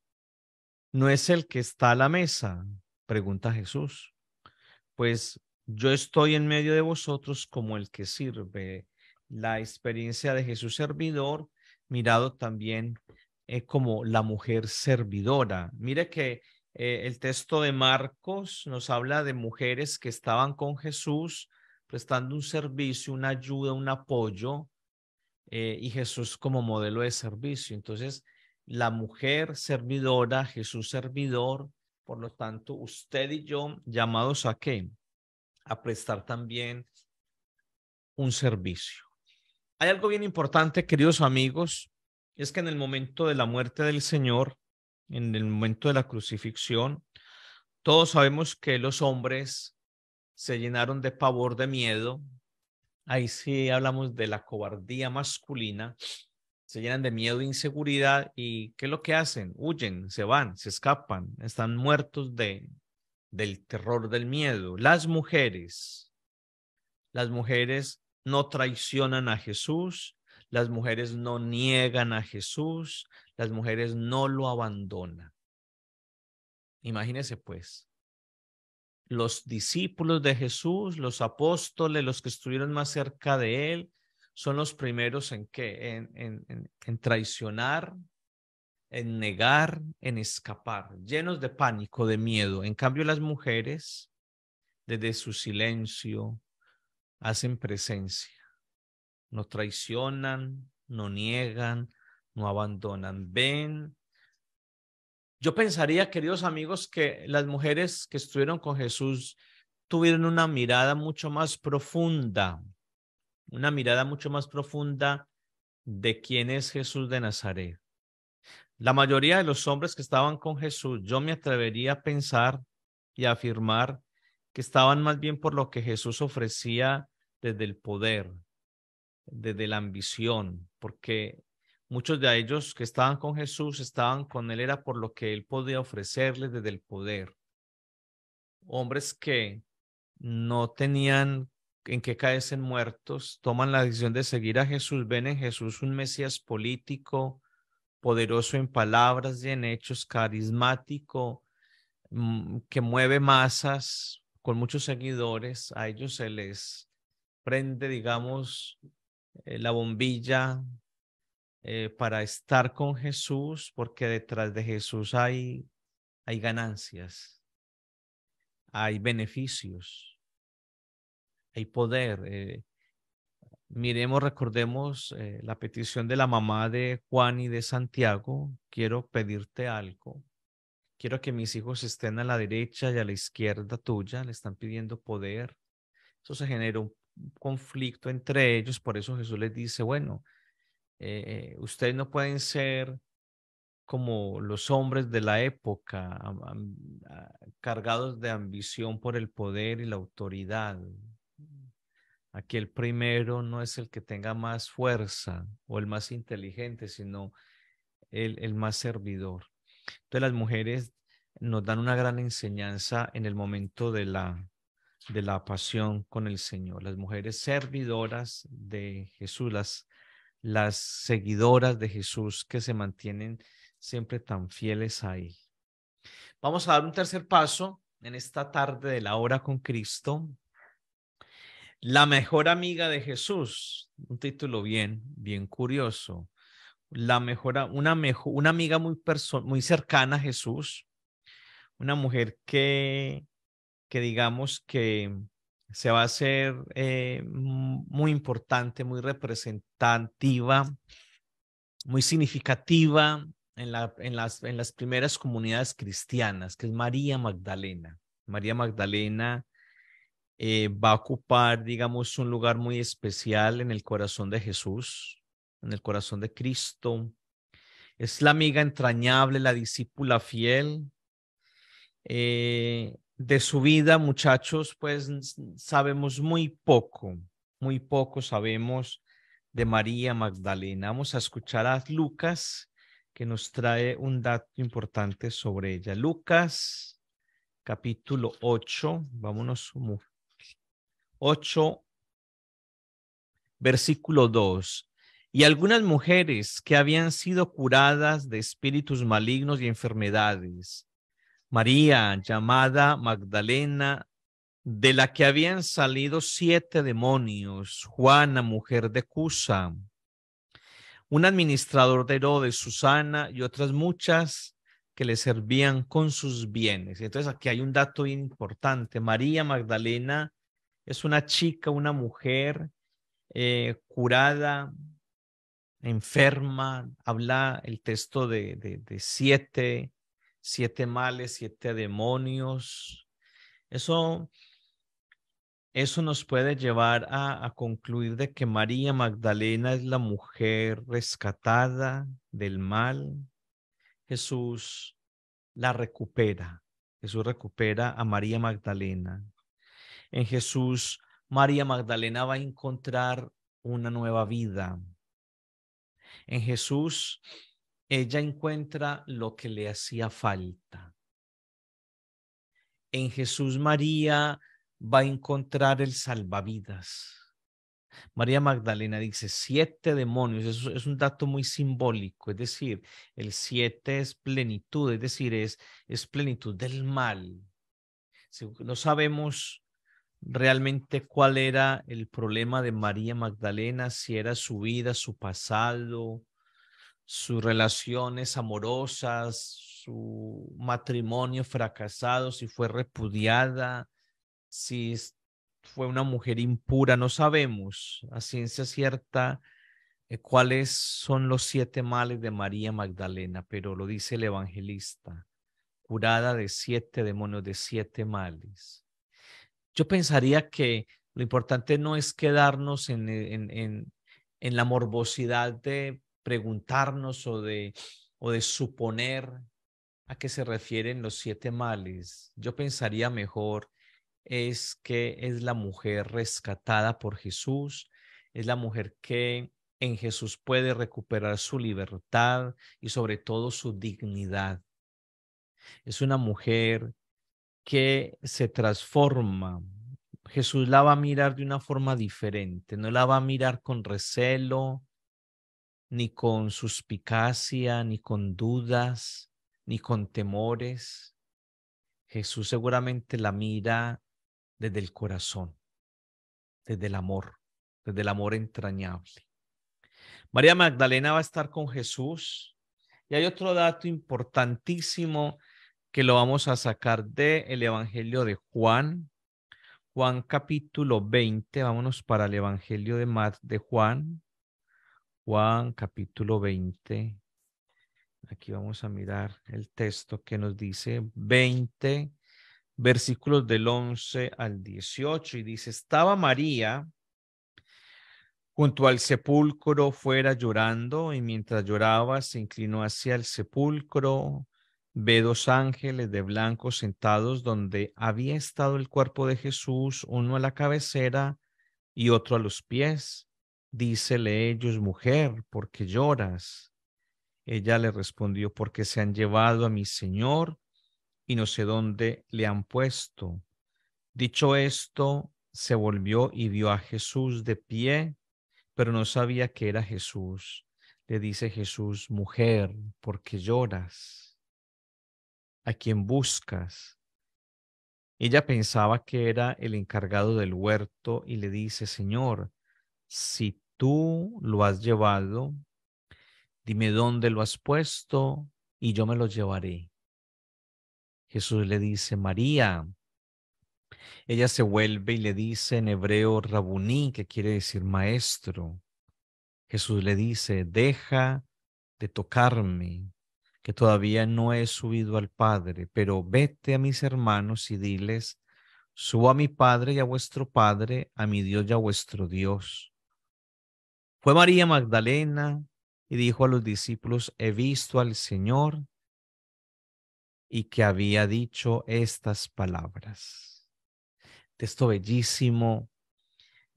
no es el que está a la mesa, pregunta Jesús. Pues yo estoy en medio de vosotros como el que sirve. La experiencia de Jesús servidor, mirado también eh, como la mujer servidora. Mire que eh, el texto de Marcos nos habla de mujeres que estaban con Jesús prestando un servicio, una ayuda, un apoyo, eh, y Jesús como modelo de servicio. Entonces, la mujer servidora, Jesús servidor, por lo tanto, usted y yo llamados a qué? A prestar también un servicio. Hay algo bien importante, queridos amigos, es que en el momento de la muerte del Señor, en el momento de la crucifixión, todos sabemos que los hombres se llenaron de pavor, de miedo. Ahí sí hablamos de la cobardía masculina se llenan de miedo e inseguridad y ¿qué es lo que hacen? Huyen, se van, se escapan, están muertos del terror, del miedo. Las mujeres, las mujeres no traicionan a Jesús, las mujeres no niegan a Jesús, las mujeres no lo abandonan. Imagínense pues, los discípulos de Jesús, los apóstoles, los que estuvieron más cerca de él, son los primeros en qué? En, en, traicionar, en negar, en escapar, llenos de pánico, de miedo. En cambio, las mujeres, desde su silencio, hacen presencia. No traicionan, no niegan, no abandonan. Ven. Yo pensaría, queridos amigos, que las mujeres que estuvieron con Jesús tuvieron una mirada mucho más profunda una mirada mucho más profunda de quién es Jesús de Nazaret. La mayoría de los hombres que estaban con Jesús, yo me atrevería a pensar y a afirmar que estaban más bien por lo que Jesús ofrecía desde el poder, desde la ambición, porque muchos de ellos que estaban con Jesús, estaban con él era por lo que él podía ofrecerles desde el poder. Hombres que no tenían en que caecen muertos, toman la decisión de seguir a Jesús, ven en Jesús un Mesías político, poderoso en palabras y en hechos, carismático, mm, que mueve masas con muchos seguidores, a ellos se les prende, digamos, eh, la bombilla eh, para estar con Jesús, porque detrás de Jesús hay, hay ganancias, hay beneficios hay poder. Eh, miremos, recordemos eh, la petición de la mamá de Juan y de Santiago, quiero pedirte algo. Quiero que mis hijos estén a la derecha y a la izquierda tuya, le están pidiendo poder. Eso se generó un conflicto entre ellos, por eso Jesús les dice, bueno, eh, ustedes no pueden ser como los hombres de la época, cargados de ambición por el poder y la autoridad. Aquí el primero no es el que tenga más fuerza o el más inteligente, sino el, el más servidor. Entonces las mujeres nos dan una gran enseñanza en el momento de la, de la pasión con el Señor. Las mujeres servidoras de Jesús, las, las seguidoras de Jesús que se mantienen siempre tan fieles a Él. Vamos a dar un tercer paso en esta tarde de la hora con Cristo, la mejor amiga de Jesús, un título bien, bien curioso. La mejor, una, mejor, una amiga muy, muy cercana a Jesús, una mujer que, que digamos que se va a hacer eh, muy importante, muy representativa, muy significativa en, la, en, las, en las primeras comunidades cristianas, que es María Magdalena. María Magdalena eh, va a ocupar, digamos, un lugar muy especial en el corazón de Jesús, en el corazón de Cristo. Es la amiga entrañable, la discípula fiel. Eh, de su vida, muchachos, pues sabemos muy poco, muy poco sabemos de María Magdalena. Vamos a escuchar a Lucas, que nos trae un dato importante sobre ella. Lucas, capítulo 8, vámonos 8, versículo 2. Y algunas mujeres que habían sido curadas de espíritus malignos y enfermedades. María, llamada Magdalena, de la que habían salido siete demonios. Juana, mujer de Cusa. Un administrador de Herodes, Susana y otras muchas que le servían con sus bienes. Entonces aquí hay un dato importante. María Magdalena es una chica, una mujer eh, curada, enferma, habla el texto de, de, siete, siete males, siete demonios. Eso, eso nos puede llevar a, a concluir de que María Magdalena es la mujer rescatada del mal. Jesús la recupera. Jesús recupera a María Magdalena en Jesús, María Magdalena va a encontrar una nueva vida. En Jesús, ella encuentra lo que le hacía falta. En Jesús, María va a encontrar el salvavidas. María Magdalena dice siete demonios, es un dato muy simbólico, es decir, el siete es plenitud, es decir, es, es plenitud del mal. No sabemos realmente cuál era el problema de María Magdalena, si era su vida, su pasado, sus relaciones amorosas, su matrimonio fracasado, si fue repudiada, si fue una mujer impura, no sabemos a ciencia cierta eh, cuáles son los siete males de María Magdalena, pero lo dice el evangelista, curada de siete demonios, de siete males yo pensaría que lo importante no es quedarnos en, en, en, la morbosidad de preguntarnos o de, o de suponer a qué se refieren los siete males. Yo pensaría mejor es que es la mujer rescatada por Jesús, es la mujer que en Jesús puede recuperar su libertad y sobre todo su dignidad. Es una mujer que se transforma. Jesús la va a mirar de una forma diferente, no la va a mirar con recelo, ni con suspicacia, ni con dudas, ni con temores. Jesús seguramente la mira desde el corazón, desde el amor, desde el amor entrañable. María Magdalena va a estar con Jesús. Y hay otro dato importantísimo que lo vamos a sacar del el Evangelio de Juan. Juan capítulo veinte, vámonos para el Evangelio de, de Juan. Juan capítulo veinte, Aquí vamos a mirar el texto que nos dice 20, versículos del once al dieciocho, Y dice, estaba María junto al sepulcro fuera llorando y mientras lloraba se inclinó hacia el sepulcro Ve dos ángeles de blanco sentados donde había estado el cuerpo de Jesús, uno a la cabecera y otro a los pies. Dícele ellos, mujer, ¿por qué lloras? Ella le respondió, porque se han llevado a mi Señor y no sé dónde le han puesto. Dicho esto, se volvió y vio a Jesús de pie, pero no sabía que era Jesús. Le dice Jesús, mujer, ¿por qué lloras? a quien buscas. Ella pensaba que era el encargado del huerto y le dice, Señor, si tú lo has llevado, dime dónde lo has puesto y yo me lo llevaré. Jesús le dice, María. Ella se vuelve y le dice en hebreo rabuní, que quiere decir maestro. Jesús le dice, deja de tocarme, que todavía no he subido al Padre, pero vete a mis hermanos y diles, subo a mi Padre y a vuestro Padre, a mi Dios y a vuestro Dios. Fue María Magdalena y dijo a los discípulos, he visto al Señor y que había dicho estas palabras. Texto bellísimo,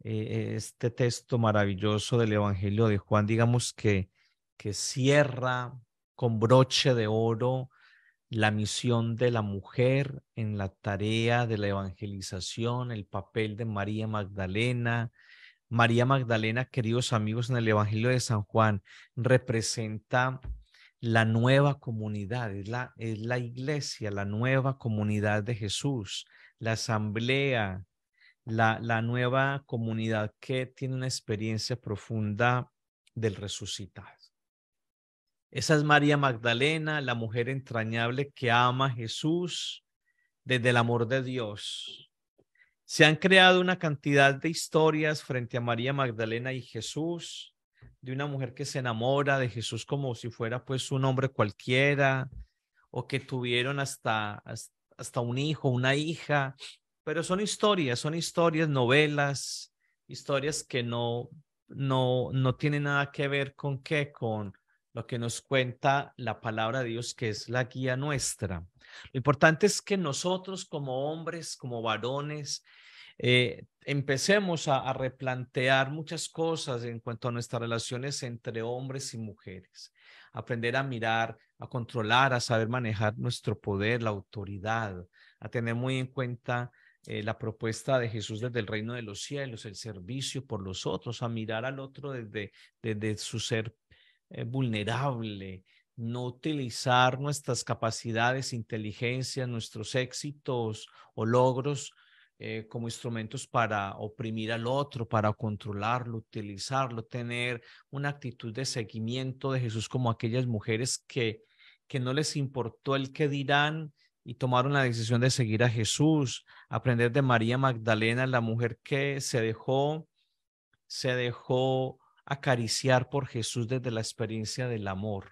eh, este texto maravilloso del Evangelio de Juan, digamos que, que cierra con broche de oro la misión de la mujer en la tarea de la evangelización, el papel de María Magdalena. María Magdalena, queridos amigos, en el Evangelio de San Juan representa la nueva comunidad, es la, es la iglesia, la nueva comunidad de Jesús, la asamblea, la, la nueva comunidad que tiene una experiencia profunda del resucitado. Esa es María Magdalena, la mujer entrañable que ama a Jesús desde el amor de Dios. Se han creado una cantidad de historias frente a María Magdalena y Jesús, de una mujer que se enamora de Jesús como si fuera pues un hombre cualquiera, o que tuvieron hasta, hasta un hijo, una hija, pero son historias, son historias, novelas, historias que no, no, no tienen nada que ver con qué, con lo que nos cuenta la palabra de Dios, que es la guía nuestra. Lo importante es que nosotros como hombres, como varones, eh, empecemos a, replantear muchas cosas en cuanto a nuestras relaciones entre hombres y mujeres, aprender a mirar, a controlar, a saber manejar nuestro poder, la autoridad, a tener muy en cuenta eh, la propuesta de Jesús desde el reino de los cielos, el servicio por los otros, a mirar al otro desde, desde su ser eh, vulnerable, no utilizar nuestras capacidades, inteligencia, nuestros éxitos o logros eh, como instrumentos para oprimir al otro, para controlarlo, utilizarlo, tener una actitud de seguimiento de Jesús como aquellas mujeres que, que no les importó el que dirán y tomaron la decisión de seguir a Jesús, aprender de María Magdalena, la mujer que se dejó, se dejó acariciar por Jesús desde la experiencia del amor.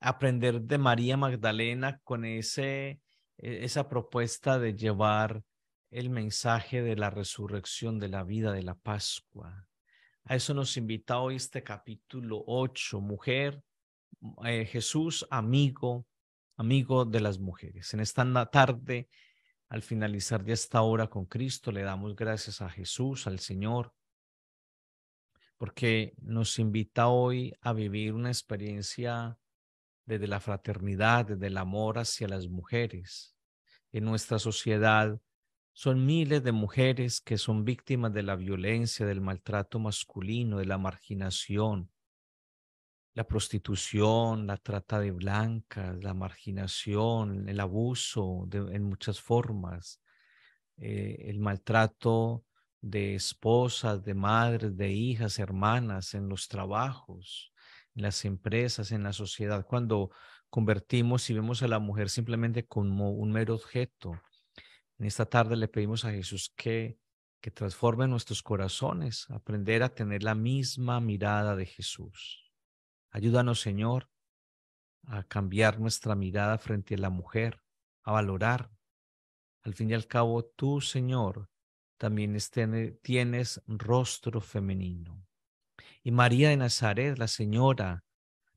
Aprender de María Magdalena con ese, e, esa propuesta de llevar el mensaje de la resurrección, de la vida, de la Pascua. A eso nos invita hoy este capítulo 8, mujer, eh, Jesús, amigo, amigo de las mujeres. En esta tarde, al finalizar de esta hora con Cristo, le damos gracias a Jesús, al Señor, porque nos invita hoy a vivir una experiencia desde la fraternidad, desde el amor hacia las mujeres. En nuestra sociedad son miles de mujeres que son víctimas de la violencia, del maltrato masculino, de la marginación, la prostitución, la trata de blancas, la marginación, el abuso en muchas formas, eh, el maltrato de esposas, de madres, de hijas, hermanas, en los trabajos, en las empresas, en la sociedad, cuando convertimos y vemos a la mujer simplemente como un mero objeto. En esta tarde le pedimos a Jesús que, que transforme nuestros corazones, aprender a tener la misma mirada de Jesús. Ayúdanos, Señor, a cambiar nuestra mirada frente a la mujer, a valorar. Al fin y al cabo, tú, Señor, también tienes rostro femenino. Y María de Nazaret, la señora,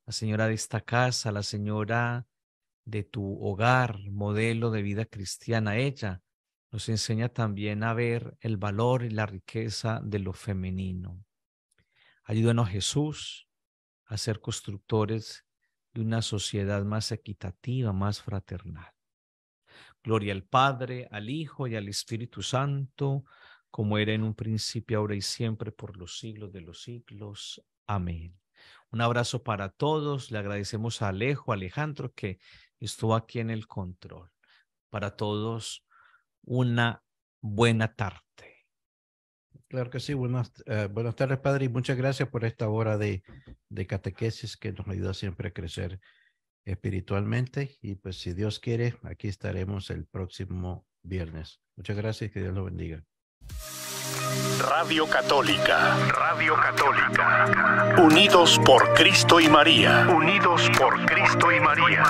la señora de esta casa, la señora de tu hogar, modelo de vida cristiana, ella nos enseña también a ver el valor y la riqueza de lo femenino. Ayúdanos Jesús a ser constructores de una sociedad más equitativa, más fraternal. Gloria al Padre, al Hijo y al Espíritu Santo, como era en un principio, ahora y siempre, por los siglos de los siglos. Amén. Un abrazo para todos. Le agradecemos a Alejo, Alejandro, que estuvo aquí en el control. Para todos, una buena tarde. Claro que sí. Buenas, eh, tardes, Padre, y muchas gracias por esta hora de, de catequesis que nos ayuda siempre a crecer espiritualmente y pues si Dios quiere, aquí estaremos el próximo viernes. Muchas gracias que Dios lo bendiga. Radio Católica, Radio Católica, unidos por Cristo y María, unidos por Cristo y María.